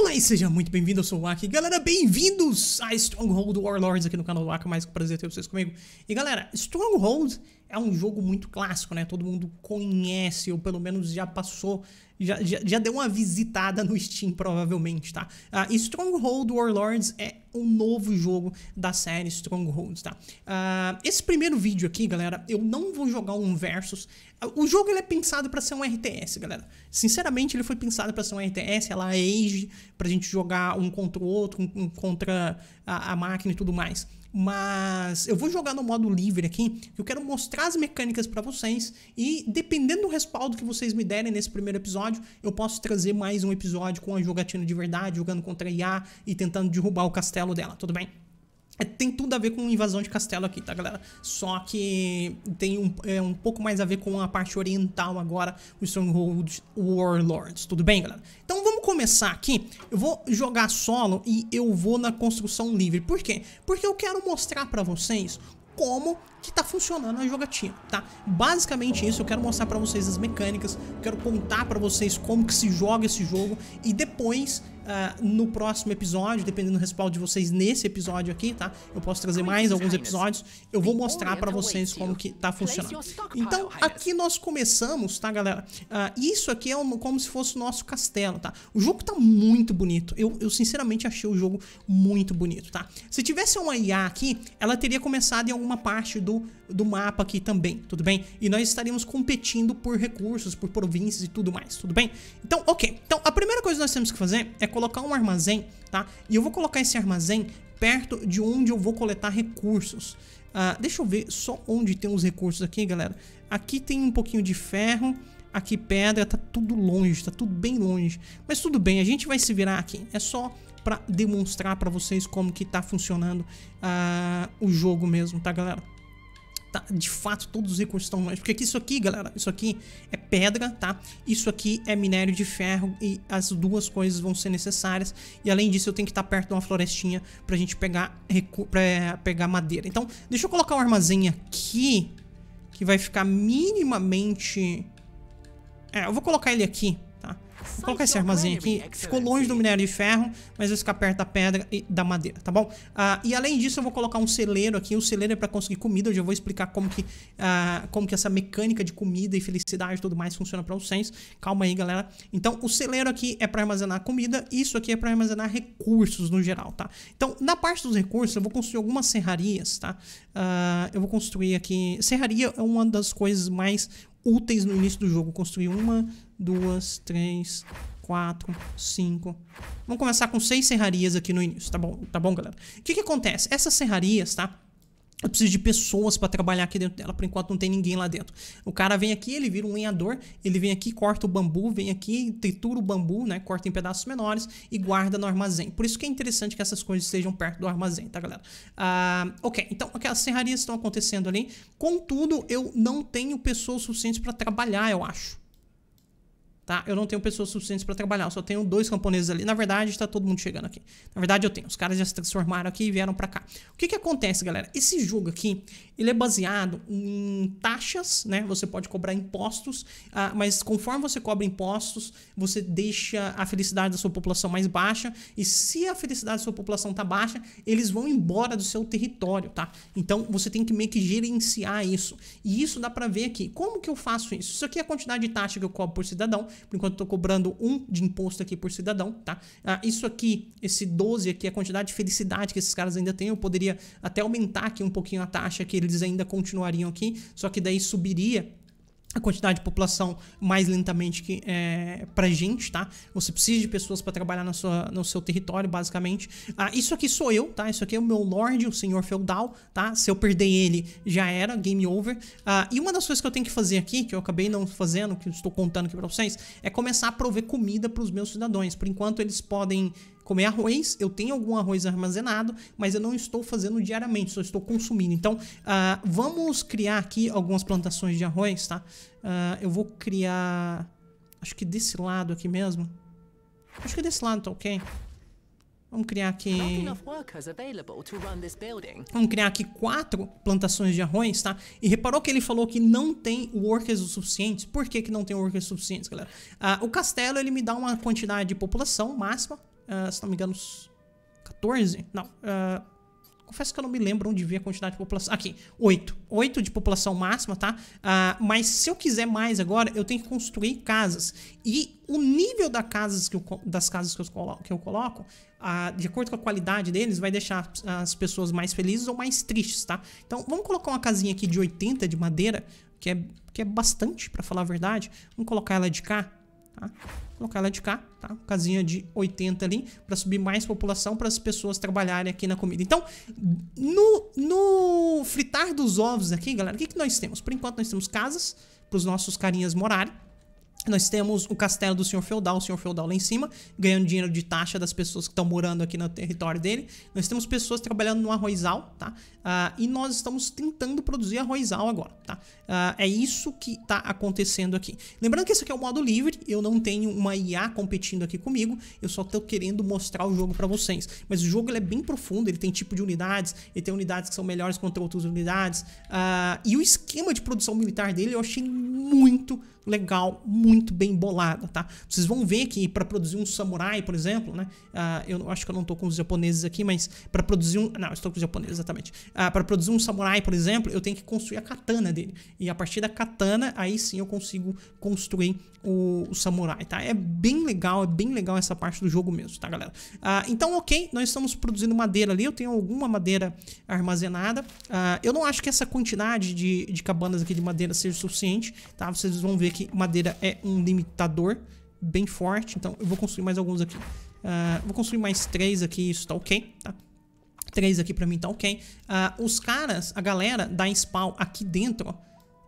Olá e seja muito bem-vindo, eu sou o Aki. Galera, bem-vindos a Stronghold Warlords aqui no canal do Aki, mais um prazer ter vocês comigo. E galera, Stronghold é um jogo muito clássico, né? Todo mundo conhece, ou pelo menos já passou já, já, já deu uma visitada no Steam, provavelmente, tá? Uh, Stronghold Warlords é o um novo jogo da série Strongholds, tá? Uh, esse primeiro vídeo aqui, galera, eu não vou jogar um versus. O jogo ele é pensado para ser um RTS, galera. Sinceramente, ele foi pensado para ser um RTS, ela é age, pra gente jogar um contra o outro, um, um contra a, a máquina e tudo mais. Mas eu vou jogar no modo livre aqui, eu quero mostrar as mecânicas para vocês e dependendo do respaldo que vocês me derem nesse primeiro episódio, eu posso trazer mais um episódio com a jogatina de verdade, jogando contra a IA e tentando derrubar o castelo dela, tudo bem? É, tem tudo a ver com invasão de castelo aqui, tá, galera? Só que tem um, é, um pouco mais a ver com a parte oriental agora, os Stronghold Warlords, tudo bem, galera? Então vamos começar aqui. Eu vou jogar solo e eu vou na construção livre. Por quê? Porque eu quero mostrar pra vocês como que tá funcionando a jogatina, tá? Basicamente isso, eu quero mostrar pra vocês as mecânicas, quero contar pra vocês como que se joga esse jogo e depois uh, no próximo episódio, dependendo do respaldo de vocês nesse episódio aqui, tá? Eu posso trazer mais alguns episódios. Eu vou mostrar para vocês como que tá funcionando. Então, aqui nós começamos, tá, galera? Uh, isso aqui é um, como se fosse o nosso castelo, tá? O jogo tá muito bonito. Eu, eu sinceramente achei o jogo muito bonito, tá? Se tivesse uma IA aqui, ela teria começado em alguma parte do do mapa aqui também, tudo bem? E nós estaríamos competindo por recursos, por províncias e tudo mais, tudo bem? Então, ok. Então, a primeira coisa que nós temos que fazer é colocar um armazém, tá? E eu vou colocar esse armazém perto de onde eu vou coletar recursos. Uh, deixa eu ver só onde tem os recursos aqui, galera. Aqui tem um pouquinho de ferro, aqui pedra, tá tudo longe, tá tudo bem longe. Mas tudo bem, a gente vai se virar aqui. É só para demonstrar para vocês como que tá funcionando uh, o jogo mesmo, tá, galera? tá? De fato, todos os recursos estão longe. Porque aqui, isso aqui, galera, isso aqui é pedra, tá? Isso aqui é minério de ferro e as duas coisas vão ser necessárias. E além disso, eu tenho que estar tá perto de uma florestinha pra gente pegar, pra é, pegar madeira. Então, deixa eu colocar um armazém aqui, que vai ficar minimamente... É, eu vou colocar ele aqui, Vou colocar esse armazém aqui. Ficou longe do minério de ferro, mas vai ficar perto da pedra e da madeira, tá bom? Ah, e além disso, eu vou colocar um celeiro aqui. O celeiro é pra conseguir comida. Eu já vou explicar como que, ah, como que essa mecânica de comida e felicidade e tudo mais funciona pra vocês. Calma aí, galera. Então, o celeiro aqui é pra armazenar comida. Isso aqui é pra armazenar recursos no geral, tá? Então, na parte dos recursos, eu vou construir algumas serrarias, tá? Ah, eu vou construir aqui... Serraria é uma das coisas mais úteis no início do jogo. Construir uma, duas, três, quatro, cinco. Vamos começar com seis serrarias aqui no início, tá bom, tá bom, galera? O que que acontece? Essas serrarias, tá? Eu preciso de pessoas para trabalhar aqui dentro dela, por enquanto não tem ninguém lá dentro. O cara vem aqui, ele vira um lenhador, ele vem aqui, corta o bambu, vem aqui, tritura o bambu, né? Corta em pedaços menores e guarda no armazém. Por isso que é interessante que essas coisas estejam perto do armazém, tá, galera? Ah, ok, então aquelas serrarias estão acontecendo ali. Contudo, eu não tenho pessoas suficientes para trabalhar, eu acho tá? Eu não tenho pessoas suficientes para trabalhar, eu só tenho dois camponeses ali. Na verdade, está todo mundo chegando aqui. Na verdade, eu tenho. Os caras já se transformaram aqui e vieram para cá. O que que acontece, galera? Esse jogo aqui, ele é baseado em taxas, né? Você pode cobrar impostos, ah, mas conforme você cobra impostos, você deixa a felicidade da sua população mais baixa. E se a felicidade da sua população tá baixa, eles vão embora do seu território, tá? Então, você tem que meio que gerenciar isso. E isso dá para ver aqui. Como que eu faço isso? Isso aqui é a quantidade de taxa que eu cobro por cidadão. Por enquanto estou cobrando um de imposto aqui por cidadão, tá? Ah, isso aqui, esse 12 aqui, a quantidade de felicidade que esses caras ainda têm, eu poderia até aumentar aqui um pouquinho a taxa que eles ainda continuariam aqui, só que daí subiria a quantidade de população mais lentamente que é, para gente, tá? Você precisa de pessoas para trabalhar na sua, no seu território, basicamente. Ah, isso aqui sou eu, tá? Isso aqui é o meu lord, o senhor feudal, tá? Se eu perder ele, já era, game over. Ah, e uma das coisas que eu tenho que fazer aqui, que eu acabei não fazendo, que eu estou contando aqui para vocês, é começar a prover comida para os meus cidadãos. Por enquanto eles podem comer arroz, eu tenho algum arroz armazenado, mas eu não estou fazendo diariamente, só estou consumindo. Então, uh, vamos criar aqui algumas plantações de arroz, tá? Uh, eu vou criar, acho que desse lado aqui mesmo. Acho que desse lado tá ok. Vamos criar aqui. Vamos criar aqui quatro plantações de arroz, tá? E reparou que ele falou que não tem workers o suficiente. Por que, que não tem workers suficientes, galera? Ah, o castelo ele me dá uma quantidade de população máxima, ah, se não me engano, 14? Não. Uh, confesso que eu não me lembro onde vi a quantidade de população. Aqui, 8. 8 de população máxima, tá? Uh, mas se eu quiser mais agora, eu tenho que construir casas. E o nível da casas que eu, das casas que eu coloco, que eu coloco uh, de acordo com a qualidade deles, vai deixar as pessoas mais felizes ou mais tristes, tá? Então, vamos colocar uma casinha aqui de 80 de madeira, que é, que é bastante, para falar a verdade. Vamos colocar ela de cá Tá? Colocar ela de cá, tá? Casinha de 80 ali, para subir mais população, para as pessoas trabalharem aqui na comida. Então, no, no fritar dos ovos aqui, galera, o que, que nós temos? Por enquanto, nós temos casas para os nossos carinhas morarem. Nós temos o castelo do senhor feudal, o senhor feudal lá em cima, ganhando dinheiro de taxa das pessoas que estão morando aqui no território dele. Nós temos pessoas trabalhando no arrozal, tá? Uh, e nós estamos tentando produzir arrozal agora, tá? Uh, é isso que está acontecendo aqui. Lembrando que esse aqui é o modo livre, eu não tenho uma IA competindo aqui comigo, eu só estou querendo mostrar o jogo para vocês. Mas o jogo ele é bem profundo, ele tem tipo de unidades, ele tem unidades que são melhores contra outras unidades. Uh, e o esquema de produção militar dele eu achei muito legal, muito muito bem bolada, tá? Vocês vão ver que para produzir um samurai, por exemplo, né? Uh, eu acho que eu não tô com os japoneses aqui, mas para produzir um... Não, estou com os japoneses, exatamente. Uh, ah, para produzir um samurai, por exemplo, eu tenho que construir a katana dele. E a partir da katana, aí sim eu consigo construir o, o samurai, tá? É bem legal, é bem legal essa parte do jogo mesmo, tá, galera? Uh, então, ok, nós estamos produzindo madeira ali, eu tenho alguma madeira armazenada. eu não acho que essa quantidade de, de cabanas aqui de madeira seja suficiente, tá? Vocês vão ver que madeira é um limitador bem forte. Então eu vou construir mais alguns aqui. Uh, vou construir mais três aqui, isso tá ok, tá? Três aqui pra mim tá ok. Uh, os caras, a galera da spawn aqui dentro, ó.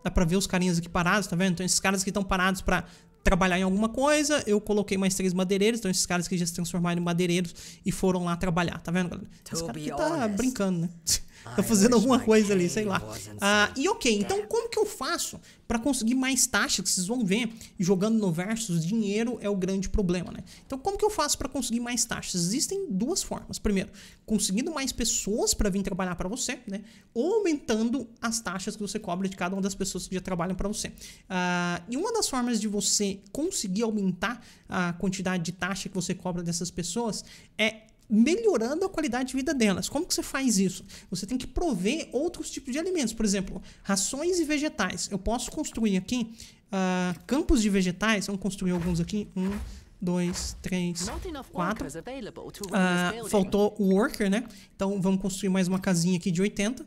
Dá pra ver os carinhas aqui parados, tá vendo? Então esses caras que estão parados pra trabalhar em alguma coisa, eu coloquei mais três madeireiros, então esses caras que já se transformaram em madeireiros e foram lá trabalhar, tá vendo, galera? Esse cara aqui tá brincando, né? Tá fazendo alguma coisa é ali, sei lá. Ah, e ok, então como que eu faço para conseguir mais taxas? Vocês vão ver, jogando no versus, dinheiro é o grande problema, né? Então como que eu faço para conseguir mais taxas? Existem duas formas. Primeiro, conseguindo mais pessoas para vir trabalhar para você, né? Ou aumentando as taxas que você cobra de cada uma das pessoas que já trabalham para você. Ah, e uma das formas de você conseguir aumentar a quantidade de taxa que você cobra dessas pessoas é melhorando a qualidade de vida delas. Como que você faz isso? Você tem que prover outros tipos de alimentos, por exemplo, rações e vegetais. Eu posso construir aqui uh, campos de vegetais, vamos construir alguns aqui, um, dois, três, quatro. Uh, faltou o worker, né? Então vamos construir mais uma casinha aqui de 80.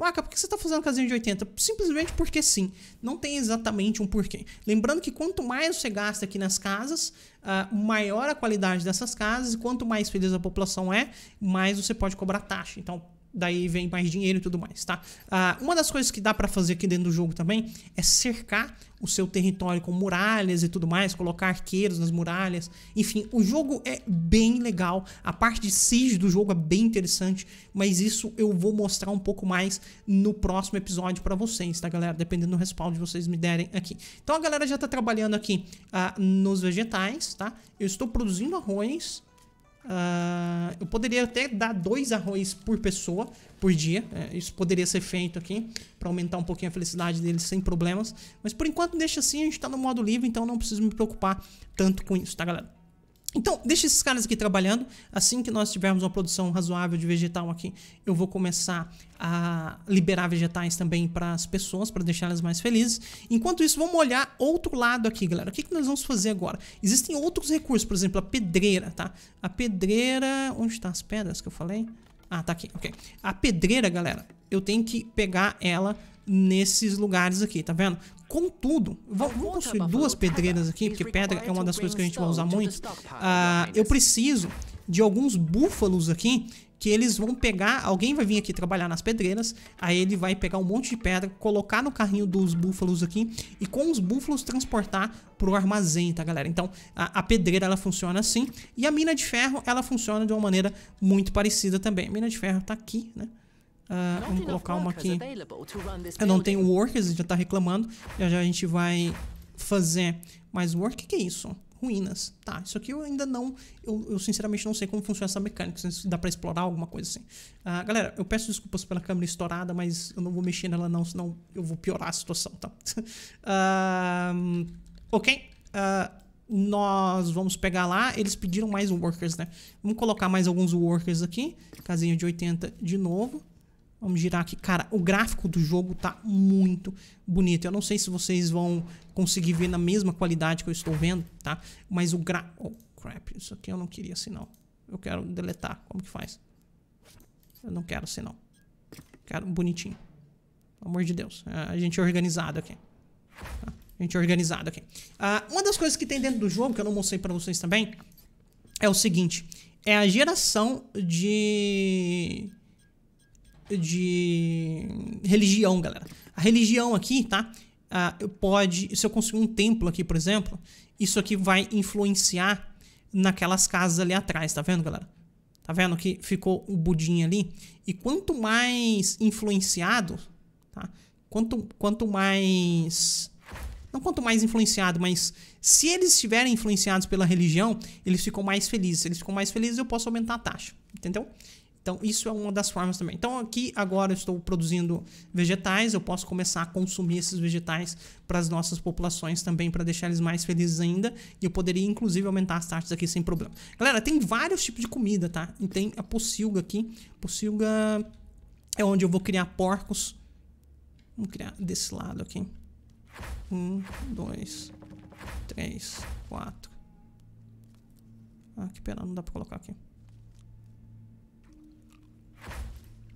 Waka, por que você está fazendo casinha de 80? Simplesmente porque sim. Não tem exatamente um porquê. Lembrando que quanto mais você gasta aqui nas casas, uh, maior a qualidade dessas casas, e quanto mais feliz a população é, mais você pode cobrar taxa. Então, daí vem mais dinheiro e tudo mais, tá? Ah, uma das coisas que dá para fazer aqui dentro do jogo também é cercar o seu território com muralhas e tudo mais, colocar arqueiros nas muralhas. Enfim, o jogo é bem legal, a parte de siege do jogo é bem interessante, mas isso eu vou mostrar um pouco mais no próximo episódio para vocês, tá, galera? Dependendo do respaldo que vocês me derem aqui. Então a galera já tá trabalhando aqui ah, nos vegetais, tá? Eu estou produzindo arroz, Uh, eu poderia até dar dois arroz por pessoa por dia. É, isso poderia ser feito aqui para aumentar um pouquinho a felicidade deles sem problemas. Mas por enquanto deixa assim, a gente está no modo livre, então não preciso me preocupar tanto com isso, tá, galera? Então, deixa esses caras aqui trabalhando. Assim que nós tivermos uma produção razoável de vegetal aqui, eu vou começar a liberar vegetais também para as pessoas, para deixá-las mais felizes. Enquanto isso, vamos olhar outro lado aqui, galera. O que, que nós vamos fazer agora? Existem outros recursos, por exemplo, a pedreira, tá? A pedreira... Onde estão tá as pedras que eu falei? Ah, tá aqui, ok. A pedreira, galera, eu tenho que pegar ela nesses lugares aqui, tá vendo? Contudo, tá vamos tá construir tá duas pedreiras aqui, porque pedra é uma das coisas que a gente vai usar muito. Uh, eu preciso de alguns búfalos aqui que eles vão pegar, alguém vai vir aqui trabalhar nas pedreiras, aí ele vai pegar um monte de pedra, colocar no carrinho dos búfalos aqui e com os búfalos transportar pro armazém, tá galera? Então a, a, pedreira ela funciona assim e a mina de ferro ela funciona de uma maneira muito parecida também. A mina de ferro tá aqui, né? Uh, vamos colocar uma aqui. Eu não tenho workers, já tá reclamando. Já já a gente vai fazer mais work. O que, que é isso? Ruínas. Tá, isso aqui eu ainda não. Eu, eu sinceramente não sei como funciona essa mecânica. Se dá pra explorar alguma coisa assim. Uh, galera, eu peço desculpas pela câmera estourada, mas eu não vou mexer nela, não, senão eu vou piorar a situação, tá? uh, ok. Uh, nós vamos pegar lá, eles pediram mais workers, né? Vamos colocar mais alguns workers aqui, casinha de 80 de novo. Vamos girar aqui. Cara, o gráfico do jogo tá muito bonito. Eu não sei se vocês vão conseguir ver na mesma qualidade que eu estou vendo, tá? Mas o gra... Oh, crap. Isso aqui eu não queria assim, não. Eu quero deletar. Como que faz? Eu não quero assim, não. Quero bonitinho. Pelo amor de Deus. É, a gente é organizado aqui. Tá? A gente é organizado aqui. Ah, uma das coisas que tem dentro do jogo, que eu não mostrei pra vocês também, é o seguinte. É a geração de de religião, galera. A religião aqui, tá? Ah, pode, se eu construir um templo aqui, por exemplo, isso aqui vai influenciar naquelas casas ali atrás, tá vendo, galera? Tá vendo que ficou o budinho ali? E quanto mais influenciado, tá? Quanto, quanto mais... Não quanto mais influenciado, mas se eles estiverem influenciados pela religião, eles ficam mais felizes. Se eles ficam mais felizes, eu posso aumentar a taxa, entendeu? Então, isso é uma das formas também. Então, aqui agora eu estou produzindo vegetais, eu posso começar a consumir esses vegetais para as nossas populações também, para deixar eles mais felizes ainda. E eu poderia, inclusive, aumentar as taxas aqui sem problema. Galera, tem vários tipos de comida, tá? E tem a pocilga aqui. Pocilga é onde eu vou criar porcos. Vamos criar desse lado aqui. Um, dois, três, quatro. Ah, que pena, não dá para colocar aqui.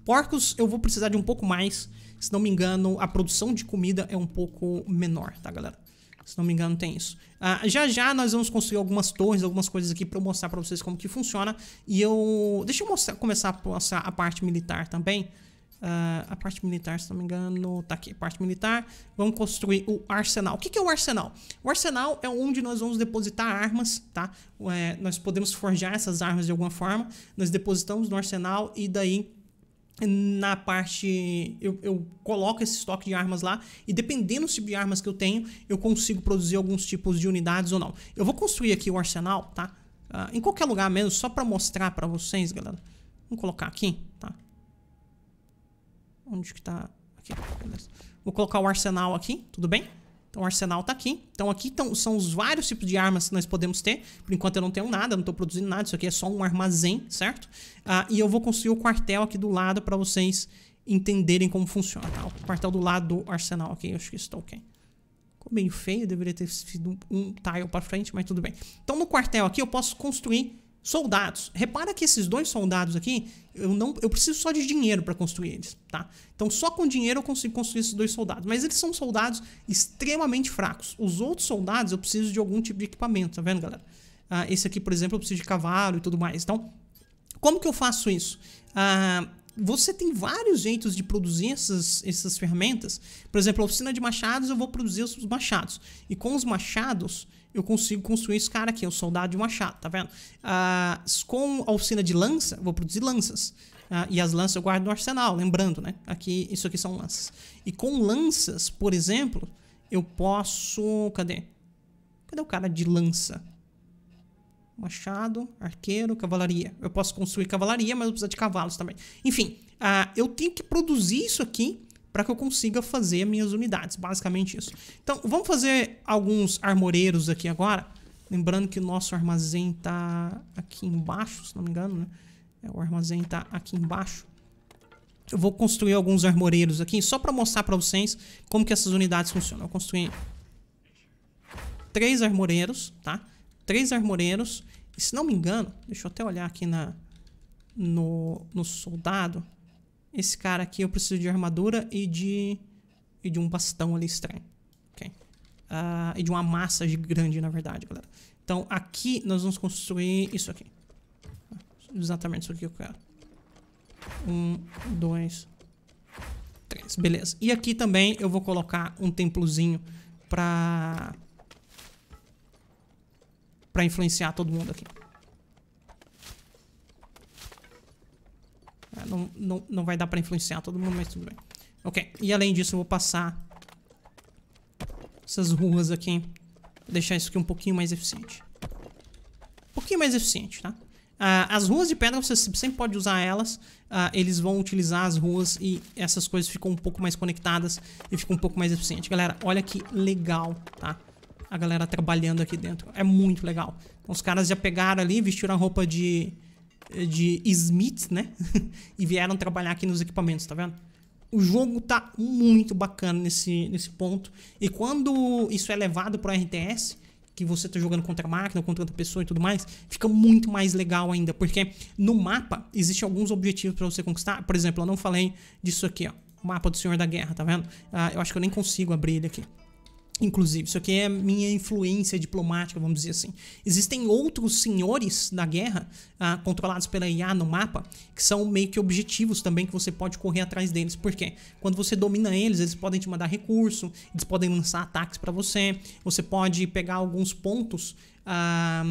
Porcos eu vou precisar de um pouco mais. Se não me engano, a produção de comida é um pouco menor, tá, galera? Se não me engano, tem isso. Ah, já já nós vamos construir algumas torres, algumas coisas aqui para mostrar para vocês como que funciona. E eu... Deixa eu mostrar, começar a mostrar a parte militar também. Ah, a parte militar, se não me engano, tá aqui, parte militar. Vamos construir o arsenal. O que, que é o arsenal? O arsenal é onde nós vamos depositar armas, tá? É, nós podemos forjar essas armas de alguma forma. Nós depositamos no arsenal e daí na parte. Eu, eu, coloco esse estoque de armas lá e dependendo do tipo de armas que eu tenho, eu consigo produzir alguns tipos de unidades ou não. Eu vou construir aqui o arsenal, tá? Uh, em qualquer lugar mesmo, só pra mostrar pra vocês, galera. Vamos colocar aqui, tá? Onde que tá? Aqui, beleza. Vou colocar o arsenal aqui, tudo bem? Então o arsenal tá aqui. Então aqui tão, são os vários tipos de armas que nós podemos ter. Por enquanto eu não tenho nada, não estou produzindo nada. Isso aqui é só um armazém, certo? Ah, e eu vou construir o quartel aqui do lado para vocês entenderem como funciona. Tá? O quartel do lado do arsenal, ok? Eu acho que isso tá ok. Ficou meio feio, deveria ter sido um tile para frente, mas tudo bem. Então no quartel aqui eu posso construir Soldados. Repara que esses dois soldados aqui, eu não, eu preciso só de dinheiro para construir eles, tá? Então só com dinheiro eu consigo construir esses dois soldados, mas eles são soldados extremamente fracos. Os outros soldados eu preciso de algum tipo de equipamento, tá vendo, galera? Ah, esse aqui, por exemplo, eu preciso de cavalo e tudo mais. Então, como que eu faço isso? Ah, você tem vários jeitos de produzir essas, essas ferramentas. Por exemplo, a oficina de machados, eu vou produzir os machados. E com os machados, eu consigo construir esse cara aqui, um é soldado de machado, tá vendo? Ah, com a oficina de lança, vou produzir lanças. Ah, e as lanças eu guardo no arsenal, lembrando, né? Aqui, isso aqui são lanças. E com lanças, por exemplo, eu posso... Cadê? Cadê o cara de lança? Machado, arqueiro, cavalaria. Eu posso construir cavalaria, mas eu preciso de cavalos também. Enfim, ah, eu tenho que produzir isso aqui para que eu consiga fazer minhas unidades. Basicamente isso. Então, vamos fazer alguns armoreiros aqui agora. Lembrando que o nosso armazém está aqui embaixo, se não me engano, né? É, o armazém está aqui embaixo. Eu vou construir alguns armoreiros aqui, só para mostrar para vocês como que essas unidades funcionam. Eu construí três armoreiros, tá? Três armoreiros. E se não me engano, deixa eu até olhar aqui na, no, no soldado. Esse cara aqui eu preciso de armadura e de, e de um bastão ali estranho. Ok. Uh, e de uma massa grande, na verdade, galera. Então aqui nós vamos construir isso aqui. Exatamente isso aqui que eu quero. Um, dois, três. Beleza. E aqui também eu vou colocar um templozinho pra... Pra influenciar todo mundo aqui. Não, não, não vai dar pra influenciar todo mundo, mas tudo bem. Ok, e além disso eu vou passar essas ruas aqui. Vou deixar isso aqui um pouquinho mais eficiente. Um pouquinho mais eficiente, tá? Uh, as ruas de pedra, você sempre pode usar elas. Uh, eles vão utilizar as ruas e essas coisas ficam um pouco mais conectadas e ficam um pouco mais eficiente. Galera, olha que legal, tá? A galera trabalhando aqui dentro. É muito legal. Então, os caras já pegaram ali, vestiram a roupa de de Smith, né? e vieram trabalhar aqui nos equipamentos, tá vendo? O jogo tá muito bacana nesse, nesse ponto. E quando isso é levado pro RTS, que você tá jogando contra a máquina, contra outra pessoa e tudo mais, fica muito mais legal ainda, porque no mapa existem alguns objetivos para você conquistar. Por exemplo, eu não falei disso aqui, ó. O mapa do Senhor da Guerra, tá vendo? Ah, eu acho que eu nem consigo abrir ele aqui inclusive. Isso aqui é minha influência diplomática, vamos dizer assim. Existem outros senhores da guerra, ah, controlados pela IA no mapa, que são meio que objetivos também que você pode correr atrás deles. Por quê? Quando você domina eles, eles podem te mandar recurso, eles podem lançar ataques para você, você pode pegar alguns pontos. Ah,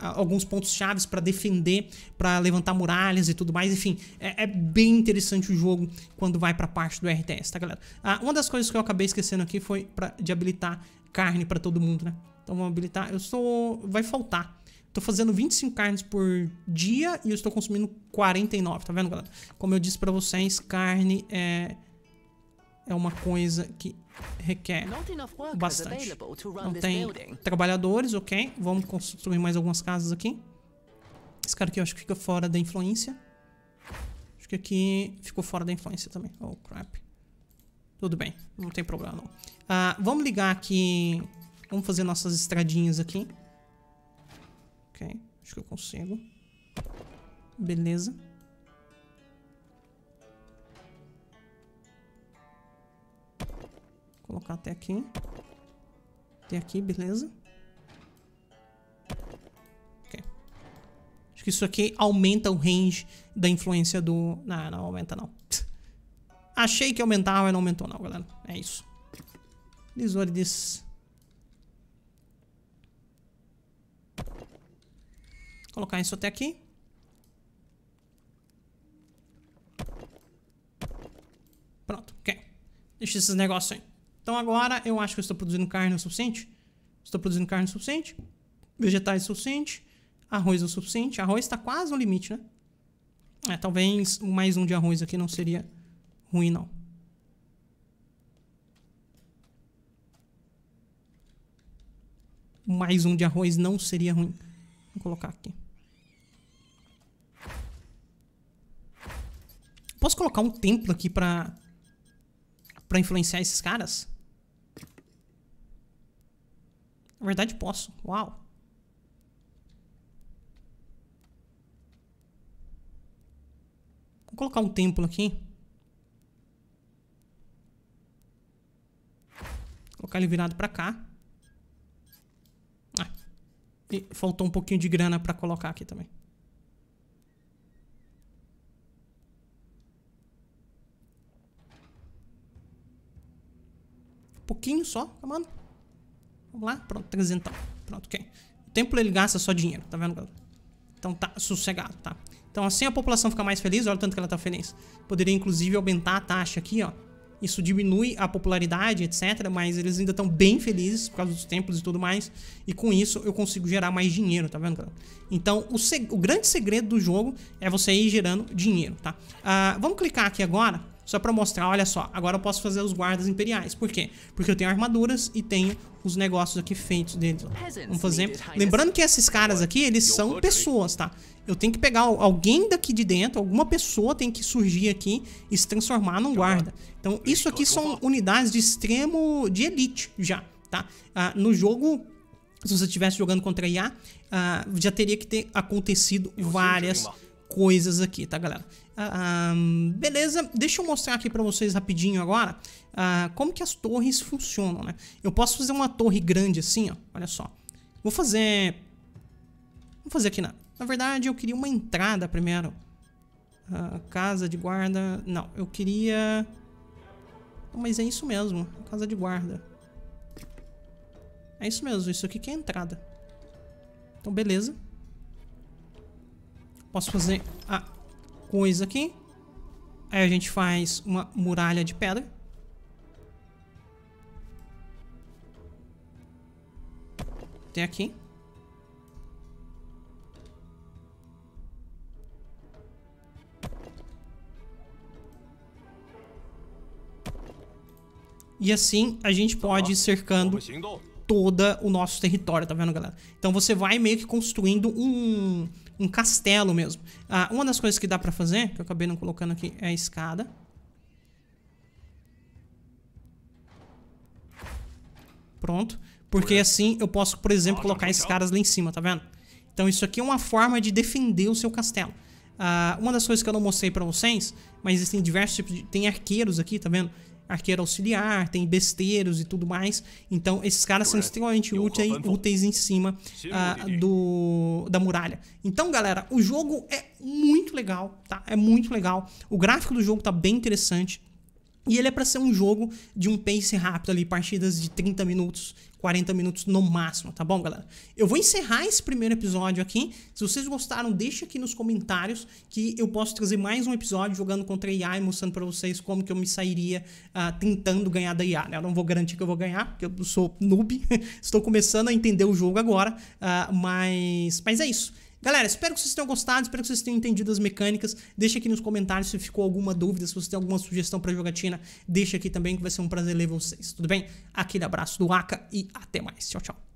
alguns pontos chaves para defender, para levantar muralhas e tudo mais. Enfim, é, é bem interessante o jogo quando vai para a parte do RTS, tá, galera? Ah, uma das coisas que eu acabei esquecendo aqui foi pra, de habilitar carne para todo mundo, né? Então vamos habilitar. Eu sou... vai faltar. Tô fazendo 25 carnes por dia e eu estou consumindo 49, tá vendo, galera? Como eu disse para vocês, carne é é uma coisa que requer bastante. Não tem trabalhadores, ok. Vamos construir mais algumas casas aqui. Esse cara aqui eu acho que fica fora da influência. Acho que aqui ficou fora da influência também. Oh, crap. Tudo bem, não tem problema não. Ah, vamos ligar aqui... Vamos fazer nossas estradinhas aqui. Ok, acho que eu consigo. Beleza. Colocar até aqui. Até aqui, beleza. Ok. Acho que isso aqui aumenta o range da influência do... Não, não aumenta não. Achei que aumentava, mas não aumentou não, galera. É isso. Desordes. Colocar isso até aqui. Pronto, ok. Deixa esses negócios aí. Então agora eu acho que eu estou produzindo carne o suficiente. Estou produzindo carne o suficiente, vegetais o suficiente, arroz o suficiente. Arroz está quase no limite, né? É, talvez mais um de arroz aqui não seria ruim, não. Mais um de arroz não seria ruim. Vou colocar aqui. Posso colocar um templo aqui pra para influenciar esses caras? Na verdade, posso. Uau! Vou colocar um templo aqui. Vou colocar ele virado para cá. Ah, e faltou um pouquinho de grana para colocar aqui também. pouquinho só, tá mano? Vamos lá, pronto, 300. Pronto, ok. O templo ele gasta só dinheiro, tá vendo, galera? Então tá sossegado, tá? Então assim a população fica mais feliz, olha o tanto que ela tá feliz. Poderia inclusive aumentar a taxa aqui, ó. Isso diminui a popularidade, etc. Mas eles ainda estão bem felizes por causa dos templos e tudo mais. E com isso eu consigo gerar mais dinheiro, tá vendo, galera? Então o, o grande segredo do jogo é você ir gerando dinheiro, tá? Uh, vamos clicar aqui agora só para mostrar, olha só, agora eu posso fazer os guardas imperiais. Por quê? Porque eu tenho armaduras e tenho os negócios aqui feitos deles. Vamos fazer. Lembrando que esses caras aqui, eles são pessoas, tá? Eu tenho que pegar alguém daqui de dentro, alguma pessoa tem que surgir aqui e se transformar num guarda. Então, isso aqui são unidades de extremo de elite já, tá? Ah, no jogo se você estivesse jogando contra IA, ah, já teria que ter acontecido várias coisas aqui, tá, galera? Ah, ah, beleza, deixa eu mostrar aqui para vocês rapidinho agora ah, como que as torres funcionam, né? Eu posso fazer uma torre grande assim, ó, olha só. Vou fazer... Vou fazer aqui na... Na verdade, eu queria uma entrada primeiro. Ah, casa de guarda... Não, eu queria... Mas é isso mesmo, casa de guarda. É isso mesmo, isso aqui que é a entrada. Então, beleza. Posso fazer... Ah, coisa aqui. Aí a gente faz uma muralha de pedra. Tem aqui. E assim a gente pode ir cercando todo o nosso território, tá vendo, galera? Então você vai meio que construindo um, um castelo mesmo. Ah, uma das coisas que dá pra fazer, que eu acabei não colocando aqui, é a escada. Pronto. Porque assim eu posso, por exemplo, tá colocar esses caras lá em cima, tá vendo? Então isso aqui é uma forma de defender o seu castelo. Ah, uma das coisas que eu não mostrei pra vocês, mas existem diversos tipos de... Tem arqueiros aqui, tá vendo? arqueiro auxiliar, tem besteiros e tudo mais. Então, esses caras são extremamente úteis, úteis em cima uh, do, da muralha. Então, galera, o jogo é muito legal, tá? É muito legal. O gráfico do jogo tá bem interessante. E ele é para ser um jogo de um pace rápido ali, partidas de 30 minutos, 40 minutos no máximo, tá bom, galera? Eu vou encerrar esse primeiro episódio aqui. Se vocês gostaram, deixa aqui nos comentários que eu posso trazer mais um episódio jogando contra a IA mostrando para vocês como que eu me sairia uh, tentando ganhar da IA, né? Eu não vou garantir que eu vou ganhar, porque eu sou noob, estou começando a entender o jogo agora, uh, mas, mas é isso. Galera, espero que vocês tenham gostado, espero que vocês tenham entendido as mecânicas. Deixa aqui nos comentários se ficou alguma dúvida, se você tem alguma sugestão pra jogatina, deixa aqui também que vai ser um prazer ler vocês, tudo bem? Aquele abraço do Aka e até mais. Tchau, tchau.